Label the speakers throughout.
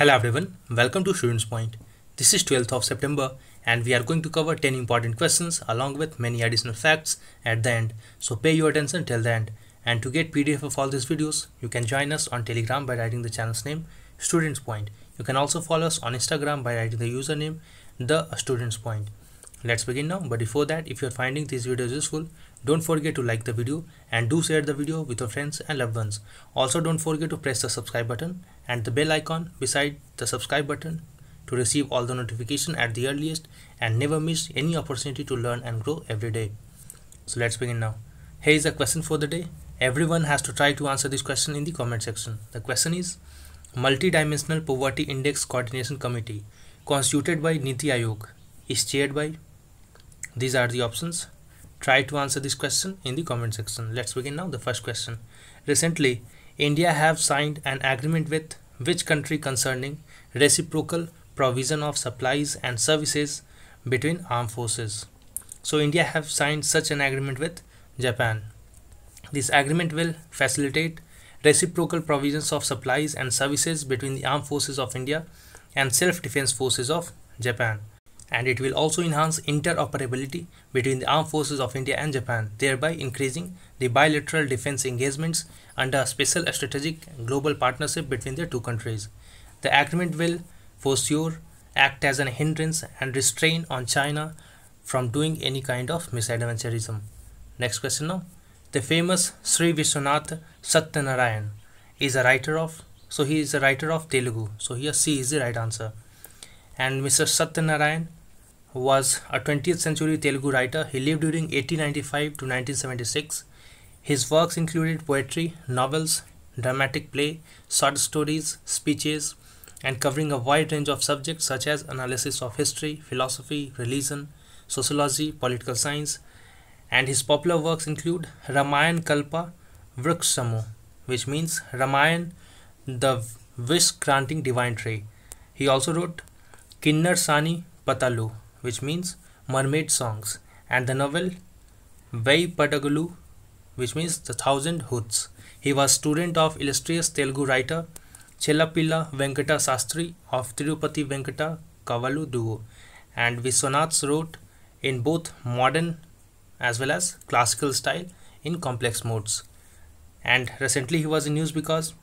Speaker 1: Hello everyone, welcome to Students Point. This is 12th of September and we are going to cover 10 important questions along with many additional facts at the end. So pay your attention till the end. And to get PDF of all these videos, you can join us on Telegram by writing the channel's name Students Point. You can also follow us on Instagram by writing the username The Students Point. Let's begin now, but before that, if you are finding these videos useful, don't forget to like the video and do share the video with your friends and loved ones. Also don't forget to press the subscribe button and the bell icon beside the subscribe button to receive all the notification at the earliest and never miss any opportunity to learn and grow every day. So let's begin now. Here is a question for the day. Everyone has to try to answer this question in the comment section. The question is Multidimensional Poverty Index Coordination Committee constituted by Niti Ayog is chaired by these are the options Try to answer this question in the comment section. Let's begin now the first question. Recently, India have signed an agreement with which country concerning reciprocal provision of supplies and services between armed forces. So India have signed such an agreement with Japan. This agreement will facilitate reciprocal provisions of supplies and services between the armed forces of India and self-defense forces of Japan and it will also enhance interoperability between the armed forces of India and Japan, thereby increasing the bilateral defense engagements under a special strategic global partnership between the two countries. The agreement will, for sure, act as a hindrance and restraint on China from doing any kind of misadventurism. Next question now. The famous Sri Vishwanath Satyanarayan is a writer of, so he is a writer of Telugu. So here C is the right answer. And Mr. Satyanarayan was a 20th century Telugu writer. He lived during 1895 to 1976. His works included poetry, novels, dramatic play, short stories, speeches, and covering a wide range of subjects such as analysis of history, philosophy, religion, sociology, political science. And his popular works include Ramayan Kalpa Vrikshamo, which means Ramayan, the wish granting divine tree. He also wrote Kinnar Sani Patalu, which means mermaid songs, and the novel Vai Padagalu, which means the thousand hoods. He was student of illustrious Telugu writer Chellapilla Venkata Sastri of Tirupati Venkata Kavalu duo, and Viswanath wrote in both modern as well as classical style in complex modes. And recently he was in news because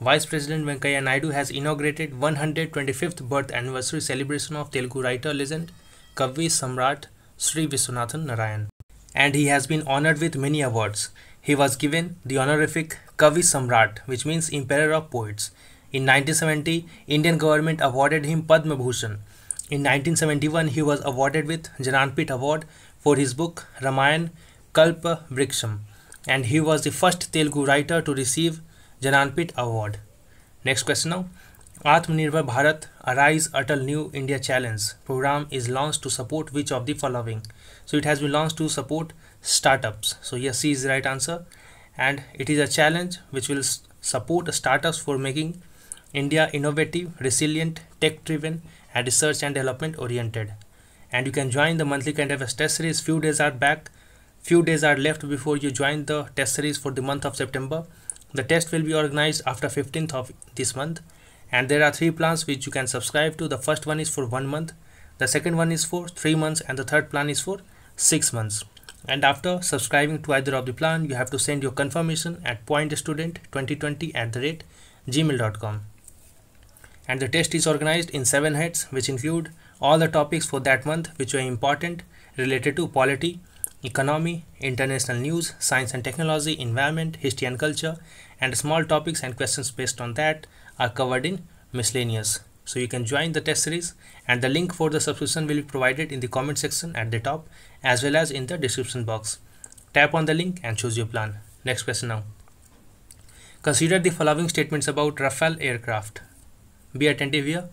Speaker 1: Vice President Venkaya Naidu has inaugurated 125th birth anniversary celebration of Telugu writer legend Kavi Samrat Sri Viswanathan Narayan. And he has been honored with many awards. He was given the honorific Kavi Samrat, which means Emperor of Poets. In 1970, Indian government awarded him Padma Bhushan. In 1971, he was awarded with Jananpit Award for his book Ramayan Kalpa Vriksham. And he was the first Telugu writer to receive Jananpit Award. Next question now. Atmanirbhar Bharat Arise Atal New India Challenge program is launched to support which of the following? So it has been launched to support startups. So yes, C is the right answer. And it is a challenge which will support startups for making India innovative, resilient, tech-driven and research and development oriented. And you can join the monthly of test series. Few days are back. Few days are left before you join the test series for the month of September. The test will be organized after 15th of this month and there are three plans which you can subscribe to the first one is for one month the second one is for three months and the third plan is for six months and after subscribing to either of the plan you have to send your confirmation at pointstudent2020 at the rate gmail.com and the test is organized in seven heads which include all the topics for that month which are important related to polity economy, international news, science and technology, environment, history and culture, and small topics and questions based on that, are covered in miscellaneous. So you can join the test series and the link for the subscription will be provided in the comment section at the top as well as in the description box. Tap on the link and choose your plan. Next question now. Consider the following statements about Rafale aircraft. Be attentive here.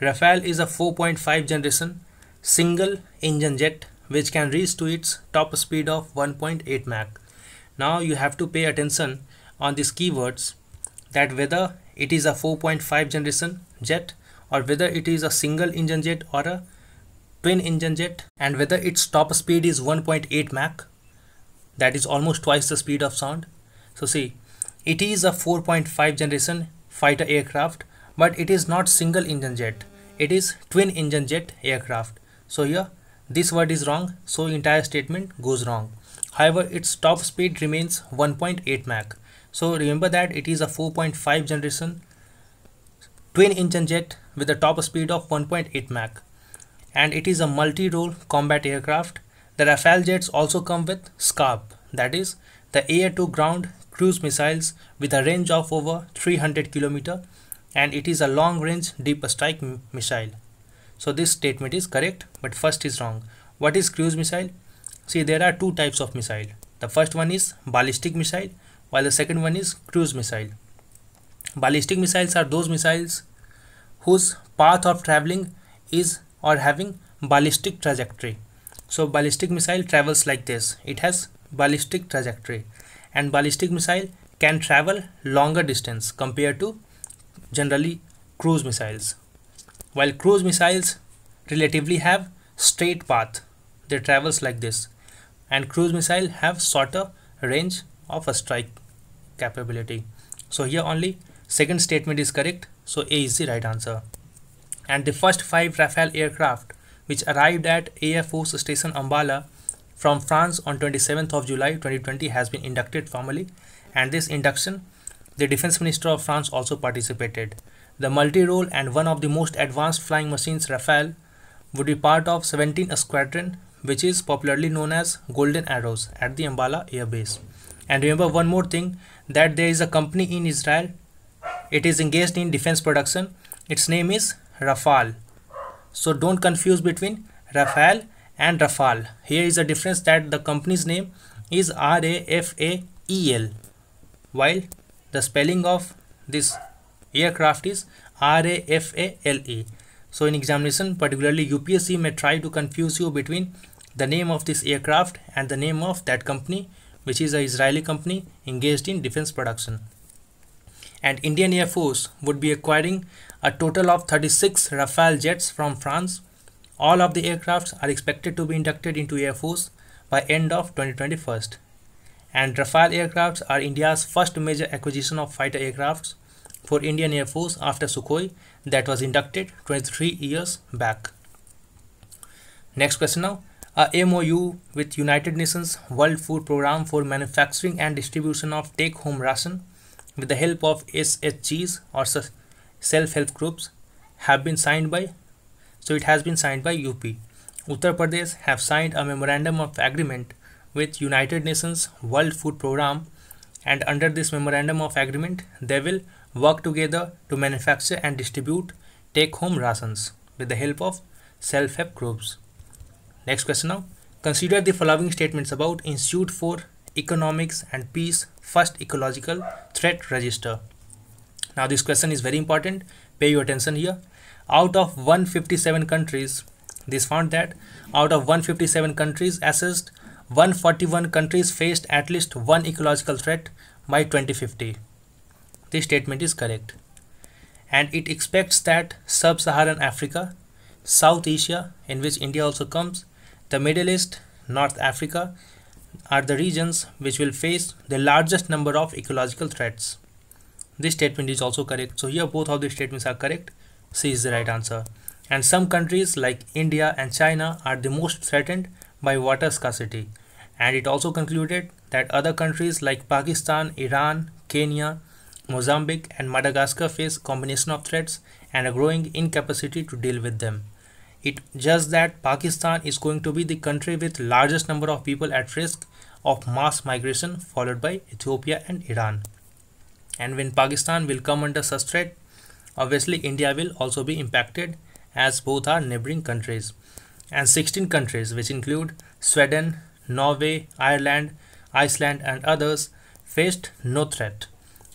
Speaker 1: Rafale is a 4.5 generation single engine jet which can reach to its top speed of 1.8 Mach. Now you have to pay attention on these keywords that whether it is a 4.5 generation jet or whether it is a single engine jet or a twin engine jet and whether its top speed is 1.8 Mach that is almost twice the speed of sound. So see it is a 4.5 generation fighter aircraft but it is not single engine jet it is twin engine jet aircraft. So here this word is wrong so entire statement goes wrong. However its top speed remains 1.8 Mach so remember that it is a 4.5 generation twin engine jet with a top speed of 1.8 Mach and it is a multi-role combat aircraft. The Rafale jets also come with SCARP that is the air-to-ground cruise missiles with a range of over 300 km and it is a long-range deep strike missile. So this statement is correct but first is wrong. What is cruise missile? See there are two types of missile. The first one is ballistic missile while the second one is cruise missile. Ballistic missiles are those missiles whose path of traveling is or having ballistic trajectory. So ballistic missile travels like this. It has ballistic trajectory and ballistic missile can travel longer distance compared to generally cruise missiles. While cruise missiles relatively have straight path, they travels like this and cruise missile have shorter range of a strike capability so here only second statement is correct so a is the right answer and the first five rafale aircraft which arrived at air force station ambala from france on 27th of july 2020 has been inducted formally and this induction the defense minister of france also participated the multi-role and one of the most advanced flying machines rafale would be part of 17 squadron which is popularly known as golden arrows at the ambala air base and remember one more thing that there is a company in israel it is engaged in defense production its name is rafal so don't confuse between rafal and rafal here is a difference that the company's name is r a f a e l while the spelling of this aircraft is r a f a l e so in examination particularly upsc may try to confuse you between the name of this aircraft and the name of that company which is an Israeli company engaged in defense production. And Indian Air Force would be acquiring a total of 36 Rafale jets from France. All of the aircrafts are expected to be inducted into Air Force by end of 2021. And Rafale aircrafts are India's first major acquisition of fighter aircrafts for Indian Air Force after Sukhoi that was inducted 23 years back. Next question now a MOU with United Nations World Food Programme for manufacturing and distribution of take-home ration with the help of SHGs or self-help groups have been signed by so it has been signed by UP. Uttar Pradesh have signed a memorandum of agreement with United Nations World Food Programme and under this memorandum of agreement they will work together to manufacture and distribute take home rations with the help of self help groups. Next question now. Consider the following statements about Institute for Economics and Peace First Ecological Threat Register. Now this question is very important. Pay your attention here. Out of 157 countries, this found that out of 157 countries assessed, 141 countries faced at least one ecological threat by 2050. This statement is correct. And it expects that sub-Saharan Africa, South Asia, in which India also comes, the Middle East, North Africa are the regions which will face the largest number of ecological threats. This statement is also correct. So here both of the statements are correct. C is the right answer. And some countries like India and China are the most threatened by water scarcity. And it also concluded that other countries like Pakistan, Iran, Kenya, Mozambique and Madagascar face combination of threats and a growing incapacity to deal with them it just that pakistan is going to be the country with largest number of people at risk of mass migration followed by ethiopia and iran and when pakistan will come under such threat obviously india will also be impacted as both are neighboring countries and 16 countries which include sweden norway ireland iceland and others faced no threat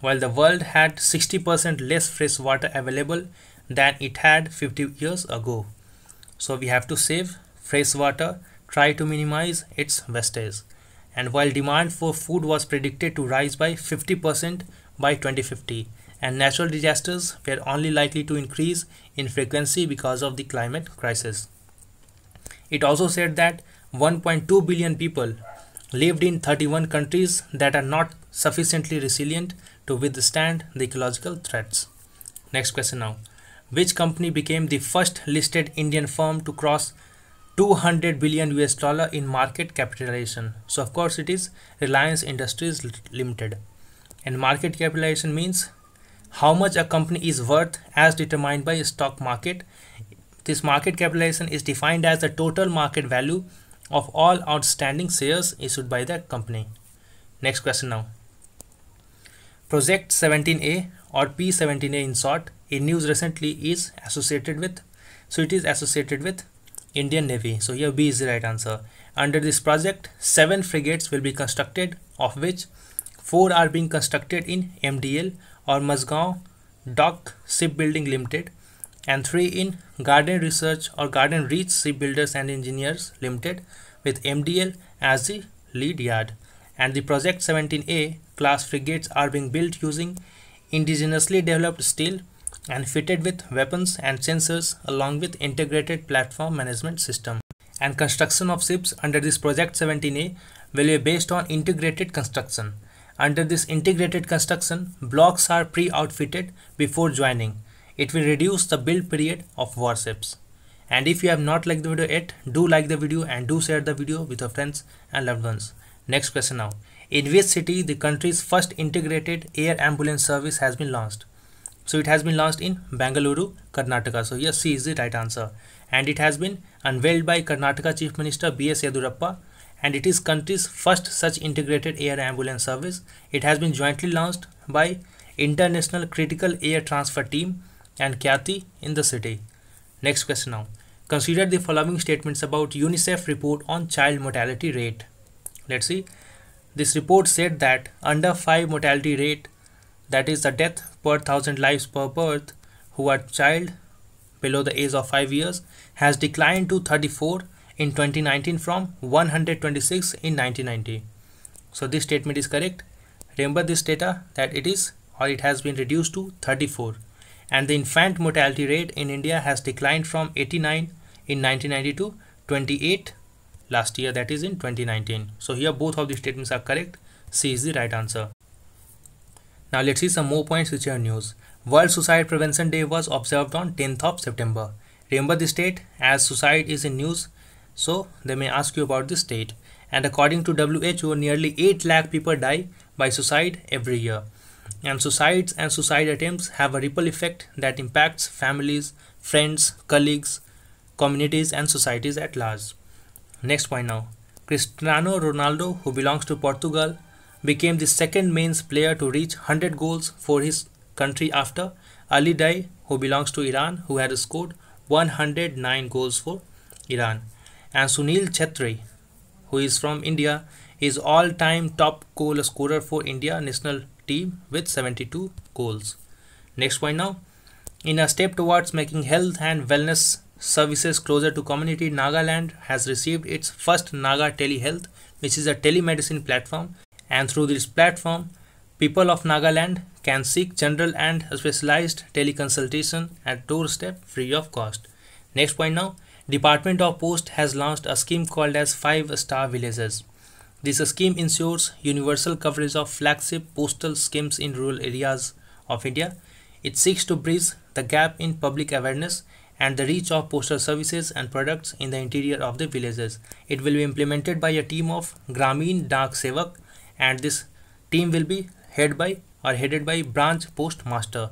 Speaker 1: while the world had 60% less fresh water available than it had 50 years ago so we have to save fresh water, try to minimize its wastage. And while demand for food was predicted to rise by 50% by 2050, and natural disasters were only likely to increase in frequency because of the climate crisis. It also said that 1.2 billion people lived in 31 countries that are not sufficiently resilient to withstand the ecological threats. Next question now which company became the first listed Indian firm to cross 200 billion US dollar in market capitalization. So of course it is Reliance Industries Limited. And market capitalization means how much a company is worth as determined by stock market. This market capitalization is defined as the total market value of all outstanding shares issued by the company. Next question now. Project 17A or P17A in short in news recently is associated with so it is associated with Indian Navy so here B is the right answer under this project seven frigates will be constructed of which four are being constructed in MDL or Mazgaon Dock Shipbuilding Limited and three in Garden Research or Garden Reach Shipbuilders and Engineers Limited with MDL as the lead yard and the project 17A class frigates are being built using indigenously developed steel and fitted with weapons and sensors along with integrated platform management system. And construction of ships under this project 17A will be based on integrated construction. Under this integrated construction, blocks are pre-outfitted before joining. It will reduce the build period of warships. And if you have not liked the video yet, do like the video and do share the video with your friends and loved ones. Next question now. In which city the country's first integrated air ambulance service has been launched? So it has been launched in Bangalore, Karnataka. So yes, C is the right answer. And it has been unveiled by Karnataka Chief Minister B.S. Yadurappa and it is country's first such integrated air ambulance service. It has been jointly launched by International Critical Air Transfer Team and Kyati in the city. Next question now. Consider the following statements about UNICEF report on child mortality rate. Let's see. This report said that under 5 mortality rate that is the death per thousand lives per birth who are child below the age of 5 years has declined to 34 in 2019 from 126 in 1990 so this statement is correct remember this data that it is or it has been reduced to 34 and the infant mortality rate in India has declined from 89 in 1992 28 last year that is in 2019 so here both of the statements are correct c is the right answer now let's see some more points which are news. World Suicide Prevention Day was observed on 10th of September. Remember this date as suicide is in news so they may ask you about this date. And according to WHO nearly 8 lakh people die by suicide every year. And suicides and suicide attempts have a ripple effect that impacts families, friends, colleagues, communities and societies at large. Next point now. Cristiano Ronaldo, who belongs to Portugal, became the second mains player to reach 100 goals for his country after Ali Dai, who belongs to Iran, who had scored 109 goals for Iran. And Sunil Chetri, who is from India, is all-time top goal scorer for India national team with 72 goals. Next point now. In a step towards making health and wellness services closer to community, Nagaland has received its first Naga Telehealth, which is a telemedicine platform and through this platform, people of Nagaland can seek general and specialized teleconsultation at doorstep free of cost. Next point now, Department of Post has launched a scheme called as 5 star villages. This scheme ensures universal coverage of flagship postal schemes in rural areas of India. It seeks to bridge the gap in public awareness and the reach of postal services and products in the interior of the villages. It will be implemented by a team of Gramin Dak Sevak and this team will be head by or headed by branch postmaster.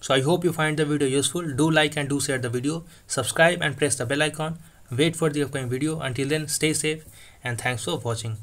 Speaker 1: So I hope you find the video useful. Do like and do share the video. Subscribe and press the bell icon. Wait for the upcoming video. Until then stay safe and thanks for watching.